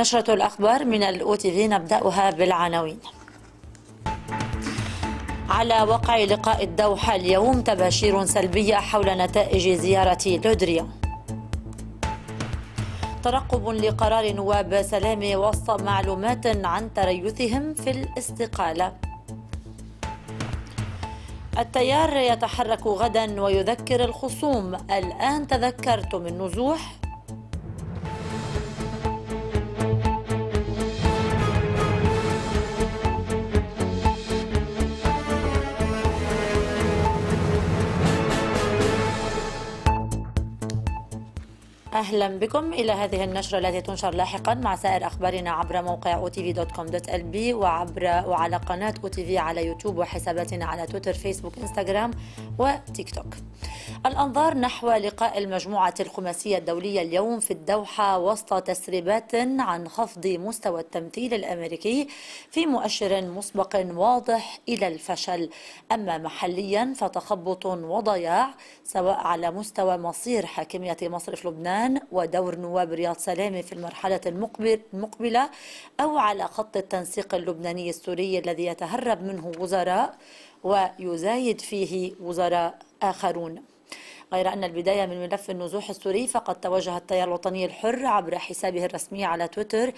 نشرة الأخبار من الأو تي في نبدأها بالعناوين على وقع لقاء الدوحة اليوم تباشير سلبية حول نتائج زيارة لودريا ترقب لقرار نواب سلامي وسط معلومات عن تريثهم في الاستقالة التيار يتحرك غدا ويذكر الخصوم الآن تذكرتم النزوح أهلا بكم إلى هذه النشرة التي تنشر لاحقا مع سائر أخبارنا عبر موقع otv.com.lb وعبر وعلى قناة otv على يوتيوب وحساباتنا على تويتر فيسبوك إنستغرام وتيك توك الأنظار نحو لقاء المجموعة الخماسية الدولية اليوم في الدوحة وسط تسريبات عن خفض مستوى التمثيل الأمريكي في مؤشر مسبق واضح إلى الفشل أما محليا فتخبط وضياع سواء على مستوى مصير حاكمية مصرف لبنان الآن ودور نواب رياض سلامة في المرحلة المقبلة أو على خط التنسيق اللبناني السوري الذي يتهرب منه وزراء ويزايد فيه وزراء آخرون غير أن البداية من ملف النزوح السوري فقد توجه التيار الوطني الحر عبر حسابه الرسمي على تويتر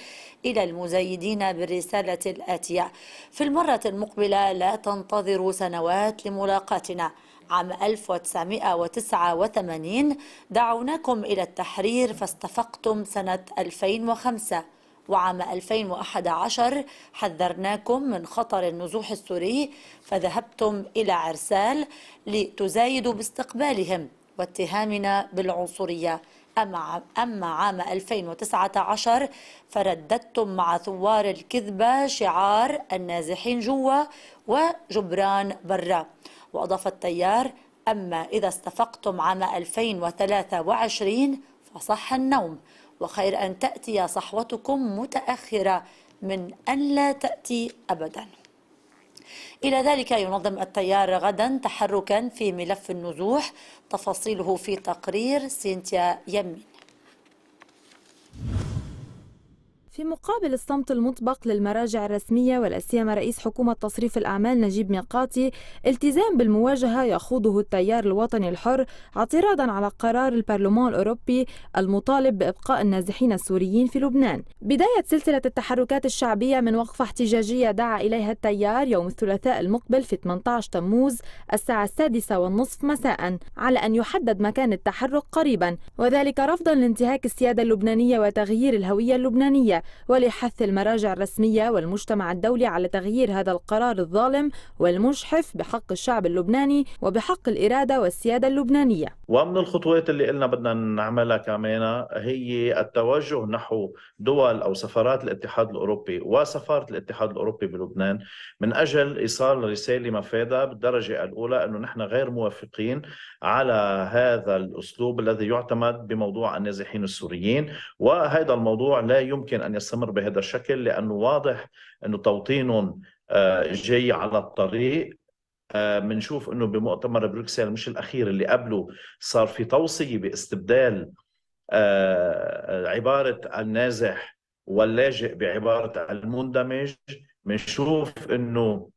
إلى المزايدين بالرسالة الآتية في المرة المقبلة لا تنتظروا سنوات لملاقاتنا عام 1989 دعوناكم إلى التحرير فاستفقتم سنة 2005 وعام 2011 حذرناكم من خطر النزوح السوري فذهبتم إلى عرسال لتزايدوا باستقبالهم واتهامنا بالعنصرية أما عام 2019 فرددتم مع ثوار الكذبة شعار النازحين جوا وجبران برا وأضاف التيار أما إذا استفقتم عام 2023 فصح النوم وخير أن تأتي صحوتكم متأخرة من أن لا تأتي أبداً إلى ذلك ينظم التيار غدا تحركا في ملف النزوح تفاصيله في تقرير سينتيا يمين في مقابل الصمت المطبق للمراجع الرسمية والأسيما رئيس حكومة تصريف الأعمال نجيب ميقاتي التزام بالمواجهة يخوضه التيار الوطني الحر اعتراضا على قرار البرلمان الأوروبي المطالب بإبقاء النازحين السوريين في لبنان بداية سلسلة التحركات الشعبية من وقفة احتجاجية دعا إليها التيار يوم الثلاثاء المقبل في 18 تموز الساعة السادسة والنصف مساء على أن يحدد مكان التحرك قريبا وذلك رفضا لانتهاك السيادة اللبنانية وتغيير الهوية اللبنانية ولحث المراجع الرسمية والمجتمع الدولي على تغيير هذا القرار الظالم والمجحف بحق الشعب اللبناني وبحق الإرادة والسيادة اللبنانية ومن الخطوات اللي قلنا بدنا نعملها كمان هي التوجه نحو دول أو سفارات الاتحاد الأوروبي وسفارة الاتحاد الأوروبي بلبنان من أجل إيصال رسالة مفادة بالدرجة الأولى أنه نحن غير موافقين على هذا الأسلوب الذي يعتمد بموضوع النازحين السوريين وهذا الموضوع لا يمكن أن أن يستمر بهذا الشكل لأنه واضح أنه توطينهم آه، جاي على الطريق بنشوف آه، أنه بمؤتمر بروكسل مش الأخير اللي قبله صار في توصية باستبدال آه، عبارة النازح واللاجئ بعبارة المندمج بنشوف أنه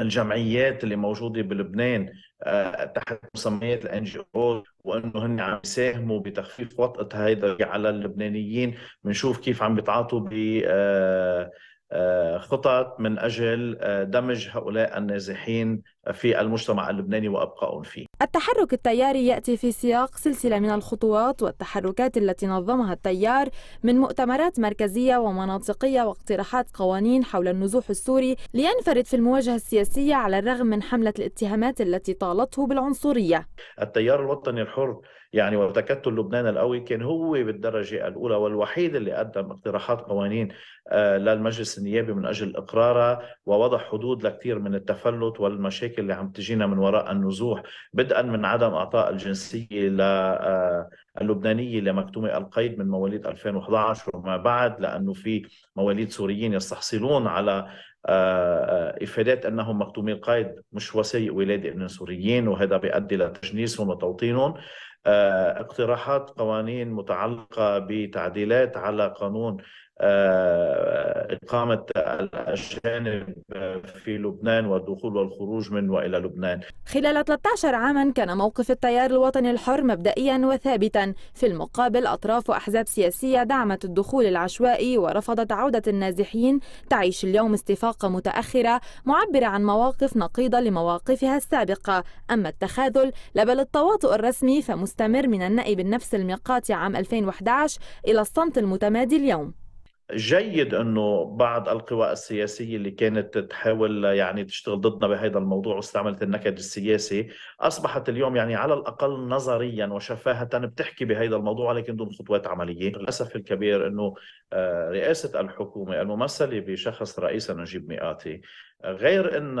الجمعيات اللي موجودة بلبنان آه، تحت مسميات الان جي او وانه هن عم يساهموا بتخفيف وطأة هيدا على اللبنانيين بنشوف كيف عم بيتعاطوا ب آه، آه، خطط من اجل دمج هؤلاء النازحين في المجتمع اللبناني وابقائهم فيه التحرك التياري يأتي في سياق سلسلة من الخطوات والتحركات التي نظمها التيار من مؤتمرات مركزية ومناطقية واقتراحات قوانين حول النزوح السوري لينفرد في المواجهة السياسية على الرغم من حملة الاتهامات التي طالته بالعنصرية التيار الوطني الحر يعني وتكتل لبنان القوي كان هو بالدرجة الأولى والوحيد اللي قدم اقتراحات قوانين آه، للمجلس النيابي من أجل إقرارها ووضع حدود لكثير من التفلت والمشاكل اللي عم تجينا من وراء النزوح بدءا من عدم إعطاء الجنسية ل آه، اللبنانية لمكتومة القيد من مواليد 2011 وما بعد لأنه في مواليد سوريين يستحصلون على آه، آه، إفادات أنهم مكتومي القيد مش وسيء ولادة من سوريين وهذا بيؤدي لتجنيسهم وتوطينهم آه، اقتراحات قوانين متعلقة بتعديلات على قانون آه، إقامة الأجانب في لبنان والدخول والخروج من وإلى لبنان خلال 13 عاما كان موقف التيار الوطني الحر مبدئيا وثابتا في المقابل أطراف وأحزاب سياسية دعمت الدخول العشوائي ورفضت عودة النازحين تعيش اليوم استفاقة متأخرة معبرة عن مواقف نقيضة لمواقفها السابقة أما التخاذل لبل التواطؤ الرسمي فمستمر من النائب النفس الميقات عام 2011 إلى الصمت المتمادي اليوم جيد انه بعض القوى السياسيه اللي كانت تحاول يعني تشتغل ضدنا بهذا الموضوع واستعملت النكد السياسي اصبحت اليوم يعني على الاقل نظريا وشفاهه بتحكي بهذا الموضوع لكن دون خطوات عمليه للاسف الكبير انه آه، رئاسه الحكومه الممثله بشخص رئيس نجيب مئاتي غير أن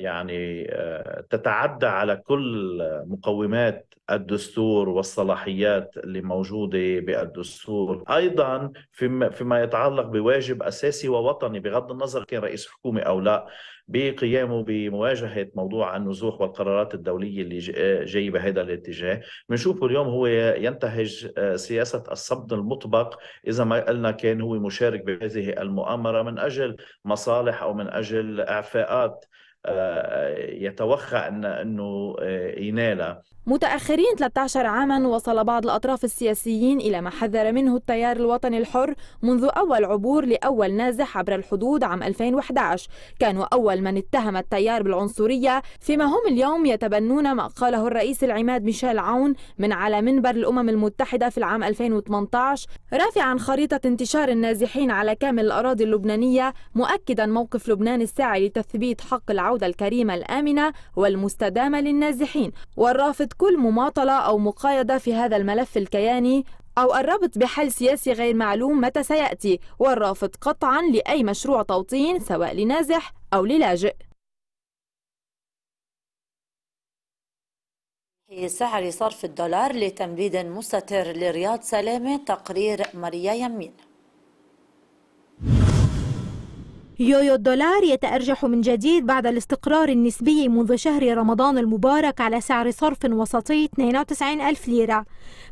يعني آه، تتعدى على كل مقومات الدستور والصلاحيات اللي موجودة بالدستور أيضا فيما يتعلق بواجب أساسي ووطني بغض النظر كان رئيس حكومة أو لا بقيامه بمواجهه موضوع النزوح والقرارات الدوليه اللي آه، جاي بهذا الاتجاه بنشوفه اليوم هو ينتهج آه، سياسه الصمت المطبق اذا ما قلنا كان هو مشارك بهذه المؤامره من اجل مصالح او من اجل اعفاءات آه، يتوخى أن أنه آه، ينالها متأخرين 13 عاما وصل بعض الأطراف السياسيين إلى ما حذر منه التيار الوطني الحر منذ أول عبور لأول نازح عبر الحدود عام 2011 كانوا أول من اتهم التيار بالعنصرية فيما هم اليوم يتبنون ما قاله الرئيس العماد ميشيل عون من على منبر الأمم المتحدة في العام 2018 رافعا خريطة انتشار النازحين على كامل الأراضي اللبنانية مؤكدا موقف لبنان الساعي لتثبيت حق العودة العودة الكريمة الآمنة والمستدامة للنازحين والرافض كل مماطلة أو مقايضة في هذا الملف الكياني أو الربط بحل سياسي غير معلوم متى سيأتي والرافض قطعا لأي مشروع توطين سواء لنازح أو للاجئ سعر صرف الدولار لتمديد مستتر لرياض سلامة تقرير ماريا يمين يويو الدولار يتأرجح من جديد بعد الاستقرار النسبي منذ شهر رمضان المبارك على سعر صرف وسطي 92 ألف ليرة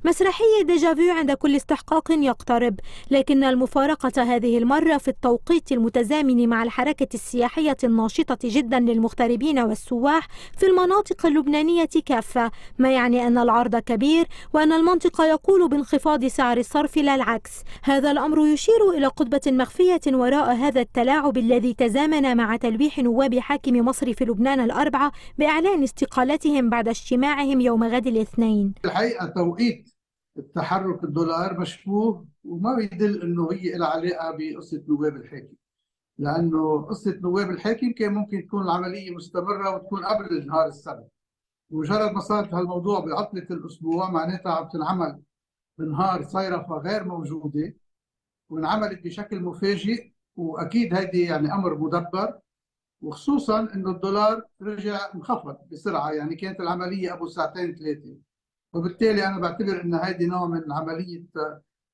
مسرحية ديجافيو عند كل استحقاق يقترب لكن المفارقة هذه المرة في التوقيت المتزامن مع الحركة السياحية الناشطة جدا للمغتربين والسواح في المناطق اللبنانية كافة ما يعني أن العرض كبير وأن المنطقة يقول بانخفاض سعر الصرف لا العكس هذا الأمر يشير إلى قطبة مخفية وراء هذا التلاعب الذي تزامن مع تلويح نواب حاكم مصر في لبنان الأربعة بإعلان استقالتهم بعد اجتماعهم يوم غد الاثنين الحقيقة توقيت التحرك الدولار مشبوه وما بيدل انه هي لها علاقه بقصه نواب الحاكم لانه قصه نواب الحاكم كان ممكن تكون العمليه مستمره وتكون قبل نهار السبت مجرد ما صارت هالموضوع بعطله الاسبوع معناتها عم تنعمل بنهار صيرفه غير موجوده وانعملت بشكل مفاجئ واكيد هيدي يعني امر مدبر وخصوصا انه الدولار رجع انخفض بسرعه يعني كانت العمليه ابو ساعتين ثلاثه وبالتالي انا بعتبر ان هيدي نوع من عمليه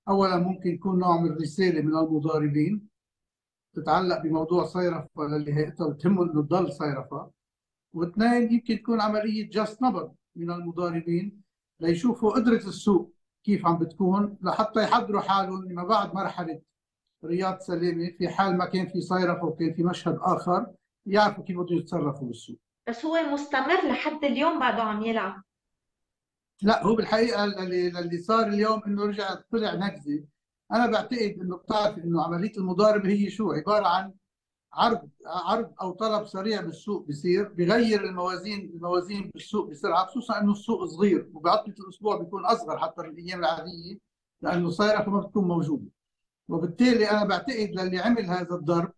اولا ممكن يكون نوع من رساله من المضاربين تتعلق بموضوع صيرفه للي هيقتل انه تضل صيرفه واثنين يمكن تكون عمليه جاست نبض من المضاربين ليشوفوا قدره السوق كيف عم بتكون لحتى يحضروا حالهم لما بعد مرحله رياض سلامه في حال ما كان في صيرفه وكان في مشهد اخر يعرفوا كيف بدهم يتصرفوا بالسوق بس هو مستمر لحد اليوم بعده عم يلعب لا هو بالحقيقه اللي, اللي صار اليوم انه رجع طلع نكزه انا بعتقد انه بتعرف انه عمليه المضاربه هي شو عباره عن عرض عرض او طلب سريع بالسوق بصير بغير الموازين الموازين بالسوق بسرعه خصوصا انه السوق صغير وبعطله الاسبوع بيكون اصغر حتى الايام العاديه لانه صايره ما بتكون موجوده وبالتالي انا بعتقد للي عمل هذا الضرب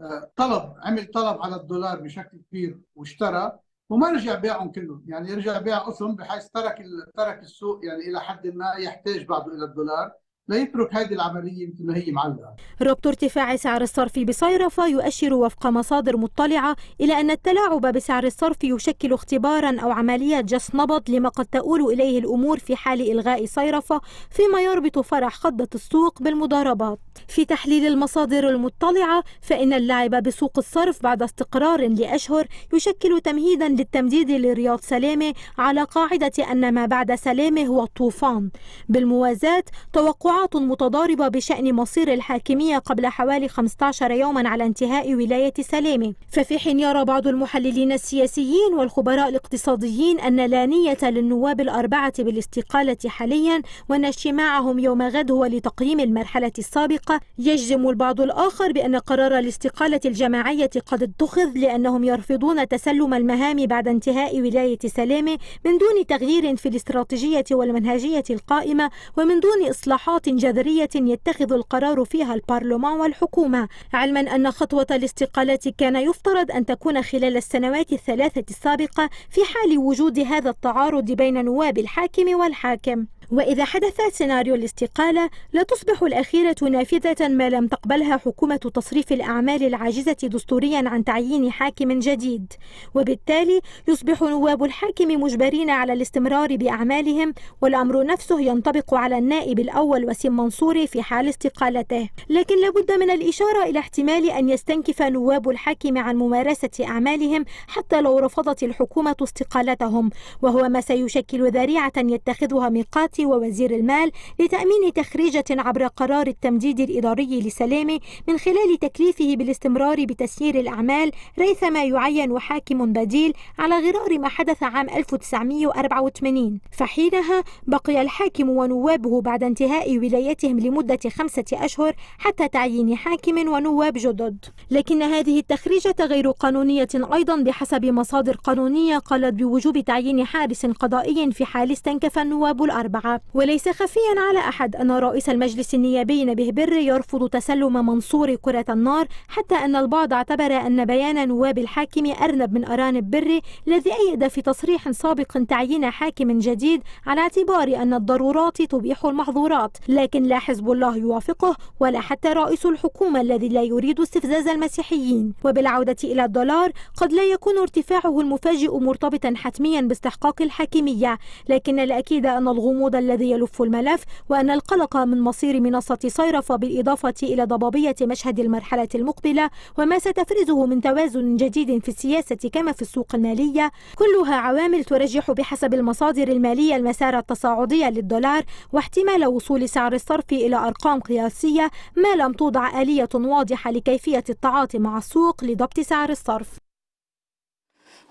آه، طلب عمل طلب على الدولار بشكل كبير واشترى وما رجع بيعهم كلهم يعني رجع بيع اسهم بحيث ترك ترك السوق يعني الى حد ما يحتاج بعضه الى الدولار لا يترك هذه العملية مثل ما هي معلقة ربط ارتفاع سعر الصرف بصيرفة يؤشر وفق مصادر مطلعة إلى أن التلاعب بسعر الصرف يشكل اختبارا أو عملية جس نبض لما قد تؤول إليه الأمور في حال إلغاء صيرفة فيما يربط فرح خضة السوق بالمضاربات في تحليل المصادر المطلعة فإن اللعب بسوق الصرف بعد استقرار لأشهر يشكل تمهيدا للتمديد لرياض سلامة على قاعدة أن ما بعد سلامة هو الطوفان بالموازاة توقع قطاعة متضاربة بشأن مصير الحاكمية قبل حوالي 15 يوما على انتهاء ولاية سلامة ففي حين يرى بعض المحللين السياسيين والخبراء الاقتصاديين أن لا نية للنواب الأربعة بالاستقالة حاليا وأن اجتماعهم يوم غد هو لتقييم المرحلة السابقة يجزم البعض الآخر بأن قرار الاستقالة الجماعية قد اتخذ لأنهم يرفضون تسلم المهام بعد انتهاء ولاية سلامة من دون تغيير في الاستراتيجية والمنهجية القائمة ومن دون إصلاحات جذرية يتخذ القرار فيها البرلمان والحكومة علما أن خطوة الاستقالة كان يفترض أن تكون خلال السنوات الثلاثة السابقة في حال وجود هذا التعارض بين نواب الحاكم والحاكم وإذا حدث سيناريو الاستقالة لا تصبح الأخيرة نافذة ما لم تقبلها حكومة تصريف الأعمال العاجزة دستوريا عن تعيين حاكم جديد وبالتالي يصبح نواب الحاكم مجبرين على الاستمرار بأعمالهم والأمر نفسه ينطبق على النائب الأول وسيم منصوري في حال استقالته لكن لابد من الإشارة إلى احتمال أن يستنكف نواب الحاكم عن ممارسة أعمالهم حتى لو رفضت الحكومة استقالتهم وهو ما سيشكل ذريعة يتخذها ميقاتي ووزير المال لتأمين تخريجة عبر قرار التمديد الإداري لسلامة من خلال تكليفه بالاستمرار بتسيير الأعمال ريثما يعين حاكم بديل على غرار ما حدث عام 1984 فحينها بقي الحاكم ونوابه بعد انتهاء ولايتهم لمدة خمسة أشهر حتى تعيين حاكم ونواب جدد لكن هذه التخريجة غير قانونية أيضا بحسب مصادر قانونية قالت بوجوب تعيين حارس قضائي في حال استنكف النواب الأربعة وليس خفيا على أحد أن رئيس المجلس النيابي نبيه بر يرفض تسلم منصور كرة النار حتى أن البعض اعتبر أن بيان نواب الحاكم أرنب من أرانب بر الذي أيد في تصريح سابق تعيين حاكم جديد على اعتبار أن الضرورات تبيح المحظورات لكن لا حزب الله يوافقه ولا حتى رئيس الحكومة الذي لا يريد استفزاز المسيحيين وبالعودة إلى الدولار قد لا يكون ارتفاعه المفاجئ مرتبطا حتميا باستحقاق الحاكمية لكن الأكيد أن الغموض الذي يلف الملف وأن القلق من مصير منصة صيرفة بالإضافة إلى ضبابية مشهد المرحلة المقبلة وما ستفرزه من توازن جديد في السياسة كما في السوق المالية كلها عوامل ترجح بحسب المصادر المالية المسار التصاعدي للدولار واحتمال وصول سعر الصرف إلى أرقام قياسية ما لم توضع آلية واضحة لكيفية التعاطي مع السوق لضبط سعر الصرف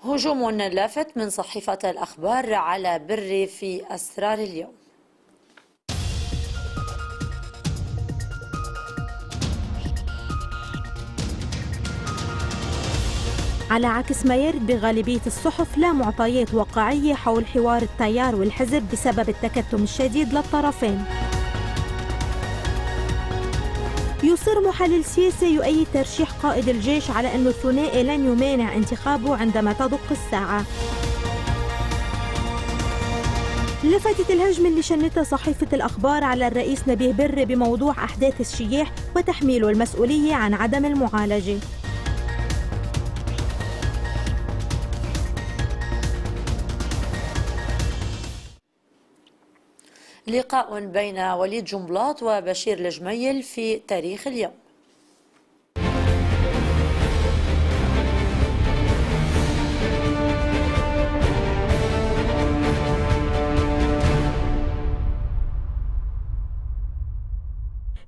هجوم لافت من صحيفة الأخبار على بر في أسرار اليوم على عكس ما يرد بغالبية الصحف لا معطيات واقعية حول حوار التيار والحزب بسبب التكتم الشديد للطرفين يصر محلل سياسي يؤيد ترشيح قائد الجيش على أن الثنائي لن يمانع انتخابه عندما تدق الساعة لفتت الهجم اللي شنتها صحيفة الأخبار على الرئيس نبيه بر بموضوع أحداث الشياح وتحميله المسؤولية عن عدم المعالجة لقاء بين وليد جنبلاط وبشير الجميل في تاريخ اليوم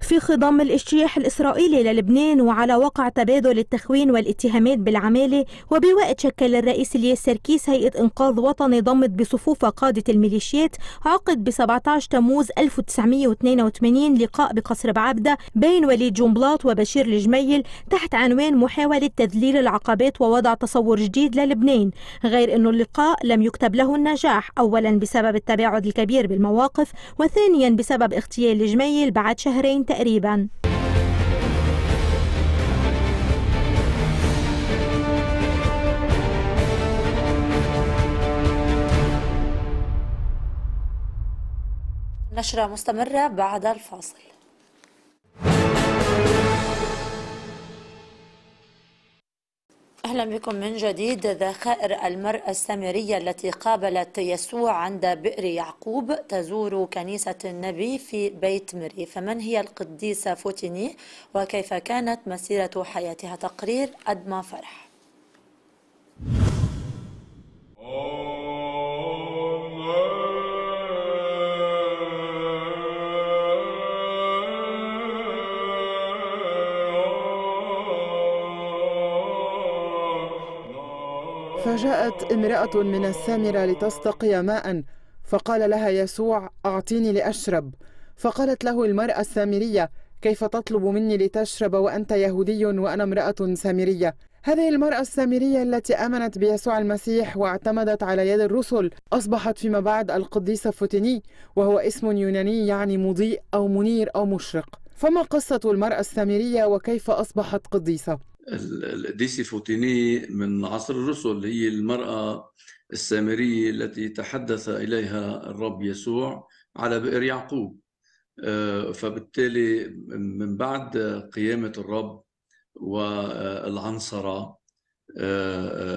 في خضم الاجتياح الإسرائيلي للبنان وعلى وقع تبادل التخوين والاتهامات بالعمالة وبوقت شكل الرئيس الياس سركيس هيئة إنقاذ وطني ضمت بصفوف قادة الميليشيات عقد ب 17 تموز 1982 لقاء بقصر بعبدة بين وليد جنبلاط وبشير الجميل تحت عنوان محاولة تذليل العقبات ووضع تصور جديد للبنان غير أنه اللقاء لم يكتب له النجاح أولا بسبب التباعد الكبير بالمواقف وثانيا بسبب اغتيال الجميل بعد شهرين تقريبا. تقريباً نشرة مستمرة بعد الفاصل أهلا بكم من جديد ذخائر المرأة السامرية التي قابلت يسوع عند بئر يعقوب تزور كنيسة النبي في بيت مري فمن هي القديسة فوتيني وكيف كانت مسيرة حياتها تقرير أدمى فرح فجاءت امرأة من السامرة لتستقي ماء فقال لها يسوع أعطيني لأشرب فقالت له المرأة السامرية كيف تطلب مني لتشرب وأنت يهودي وأنا امرأة سامرية هذه المرأة السامرية التي آمنت بيسوع المسيح واعتمدت على يد الرسل أصبحت فيما بعد القديسة فوتيني وهو اسم يوناني يعني مضيء أو منير أو مشرق فما قصة المرأة السامرية وكيف أصبحت قديسة؟ ديسي فوتيني من عصر الرسل هي المرأة السامرية التي تحدث إليها الرب يسوع على بئر يعقوب آه، فبالتالي من بعد قيامة الرب والعنصرة آه،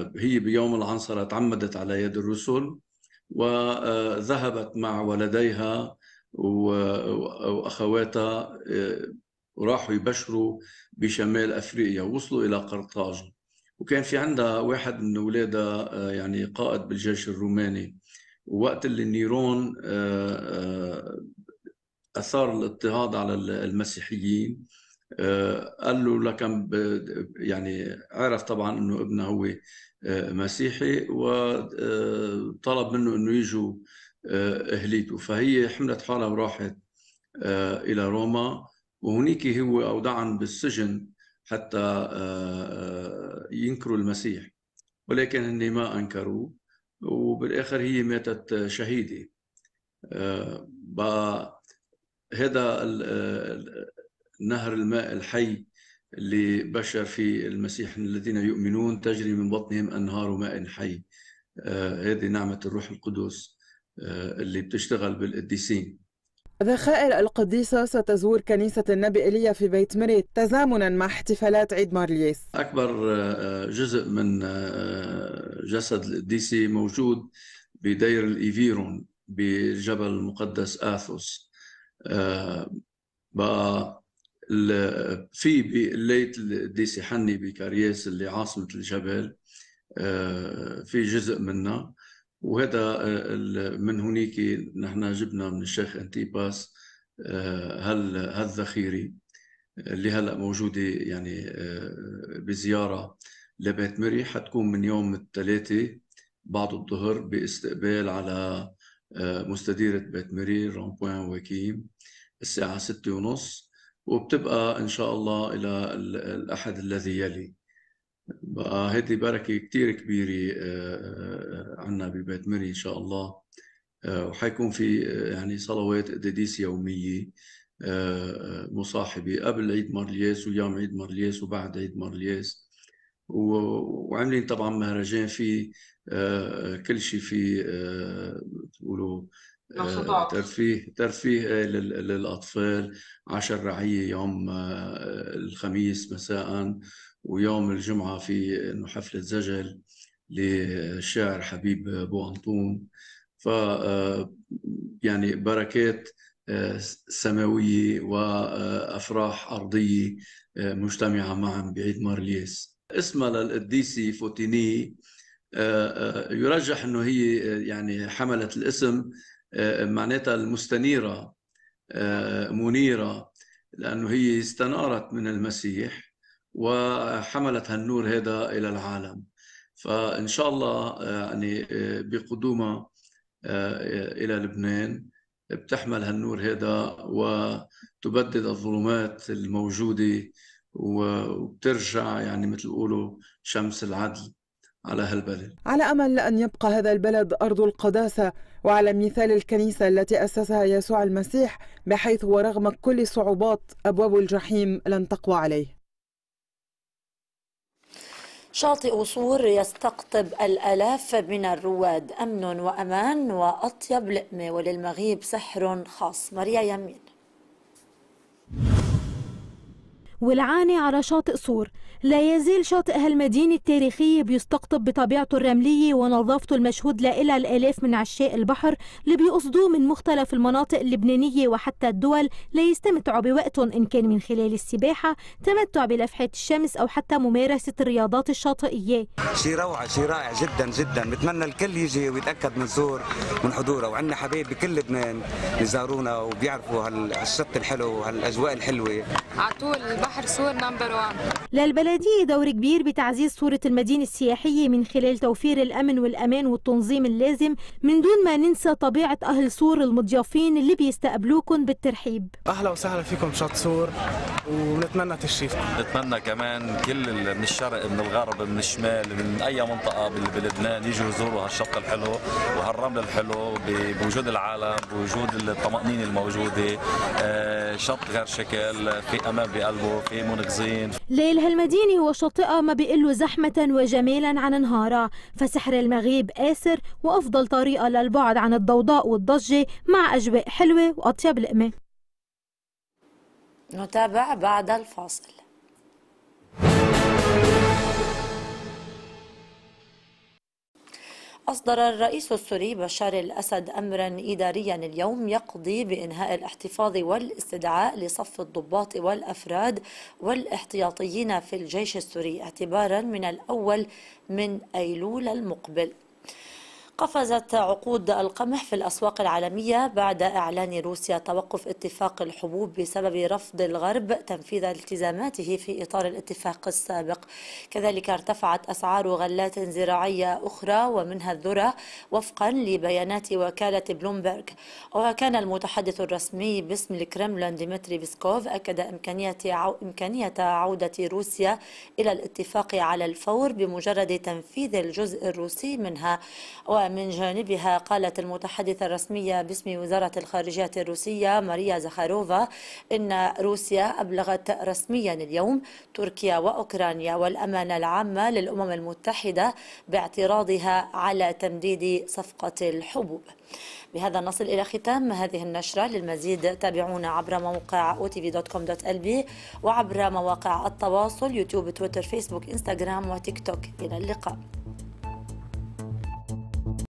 آه، هي بيوم العنصرة تعمدت على يد الرسل وذهبت مع ولديها وأخواتها وراحوا يبشروا بشمال أفريقيا وصلوا إلى قرطاج وكان في عندها واحد من أولادها آه، يعني قائد بالجيش الروماني ووقت اللي نيرون آه، آه، أثار الاضطهاد على المسيحيين قال له لكم يعني عرف طبعا انه ابنه هو مسيحي وطلب منه انه يجوا اهليته فهي حملت حالها وراحت الى روما وهنيك هو أودعا بالسجن حتى آه، آه، ينكروا المسيح ولكن هن ما أنكروه وبالآخر هي ماتت شهيدة آه، بقى هذا نهر الماء الحي اللي بشر فيه المسيح الذين يؤمنون تجري من بطنهم أنهار ماء حي هذه نعمة الروح القدس اللي بتشتغل بالقديسين ذخائر القديسة ستزور كنيسة النبي إيليا في بيت مريت تزامنا مع احتفالات عيد مارليس أكبر آه، آه، جزء من آه، جسد القديسي موجود بدير الإيفيرون بجبل المقدس آثوس بقى في بقلية القديسي حني بكارياس اللي عاصمة الجبل في جزء منها وهذا آه، من هناك نحن جبنا من الشيخ انتيباس آه، هال هالذخيره اللي هلا موجوده يعني آه، بزياره لبيت مري حتكون من يوم الثلاثاء بعد الظهر باستقبال على مستديرة بيت مري رامبوان وكيم الساعة ستة ونص وبتبقى إن شاء الله إلى الأحد الذي يلي بقى هذه بركة كتير كبيرة آه، آه، آه، عنا ببيت مري إن شاء الله وحيكون في يعني صلوات قداديس يومية مصاحبة قبل عيد مارلياس ويوم عيد مارلياس وبعد عيد مارلياس وعاملين طبعا مهرجان في كل شيء في تقولوا ترفيه ترفيه للاطفال عشر رعيه يوم الخميس مساء ويوم الجمعة في إنه حفلة زجل للشاعر حبيب بو أنطون ف آه، يعني بركات آه، سماوية وأفراح أرضية آه، مجتمعة معا بعيد مارليس اسمها للقديسة فوتيني يرجح أنه هي يعني حملت الاسم معناتها المستنيرة منيرة لأنه هي استنارت من المسيح وحملت هالنور هذا الى العالم فان شاء الله آه، يعني آه، بقدومها آه، الى لبنان بتحمل هالنور هذا وتبدد الظلمات الموجوده وبترجع يعني مثل بيقولوا شمس العدل على هالبلد على أمل أن يبقى هذا البلد أرض القداسة وعلى مثال الكنيسة التي أسسها يسوع المسيح بحيث ورغم كل الصعوبات أبواب الجحيم لن تقوى عليه شاطئ صور يستقطب الآلاف من الرواد أمن وأمان وأطيب لقمة وللمغيب سحر خاص ماريا يمين ولعاني على شاطئ صور لا يزال شاطئ هالمدينة التاريخي بيستقطب بطبيعته الرملية ونظافته المشهود لإلى الآلاف من عشاق البحر اللي بيقصدوه من مختلف المناطق اللبنانية وحتى الدول ليستمتعوا بوقتهم إن كان من خلال السباحة تمتع بلفحة الشمس أو حتى ممارسة الرياضات الشاطئية شي روعة شي رائع جدا جدا بتمنى الكل يجي ويتأكد من زور من حضوره وعندنا حبايب بكل لبنان يزارونا وبيعرفوا هالشط الحلو وهالأجواء الحلوة على طول البحر سور نمبر 1 للبلد البلدية دور كبير بتعزيز صورة المدينة السياحية من خلال توفير الأمن والأمان والتنظيم اللازم من دون ما ننسى طبيعة أهل صور المضيافين اللي بيستقبلوكم بالترحيب أهلا وسهلا فيكم شط صور ونتمنى تشريفكم نتمنى كمان كل من الشرق من الغرب من الشمال من أي منطقة بلبنان يجوا يزوروا هالشط الحلو وهالرمل الحلو بوجود العالم بوجود الطمأنينة الموجودة آه، شط غير شكل في أمان بقلبه في منغزين ليل هالمدينة ليني وشاطئة ما بيقلوا زحمة وجمالا عن نهارها فسحر المغيب اسر وأفضل طريقة للبعد عن الضوضاء والضجة مع أجواء حلوة وأطيب لقمة نتابع بعد الفاصل أصدر الرئيس السوري بشار الأسد أمرا إداريا اليوم يقضي بإنهاء الاحتفاظ والاستدعاء لصف الضباط والأفراد والاحتياطيين في الجيش السوري اعتبارا من الأول من أيلول المقبل قفزت عقود القمح في الأسواق العالمية بعد إعلان روسيا توقف اتفاق الحبوب بسبب رفض الغرب تنفيذ التزاماته في إطار الاتفاق السابق كذلك ارتفعت أسعار غلات زراعية أخرى ومنها الذرة وفقا لبيانات وكالة بلومبرغ وكان المتحدث الرسمي باسم الكرملين ديمتري بيسكوف أكد إمكانية, عو... إمكانية عودة روسيا إلى الاتفاق على الفور بمجرد تنفيذ الجزء الروسي منها ومن من جانبها قالت المتحدثة الرسمية باسم وزارة الخارجية الروسية ماريا زخاروفا إن روسيا أبلغت رسميا اليوم تركيا وأوكرانيا والأمانة العامة للأمم المتحدة باعتراضها على تمديد صفقة الحبوب بهذا نصل إلى ختام هذه النشرة للمزيد تابعونا عبر موقع otv.com.lb وعبر مواقع التواصل يوتيوب تويتر فيسبوك إنستغرام وتيك توك إلى اللقاء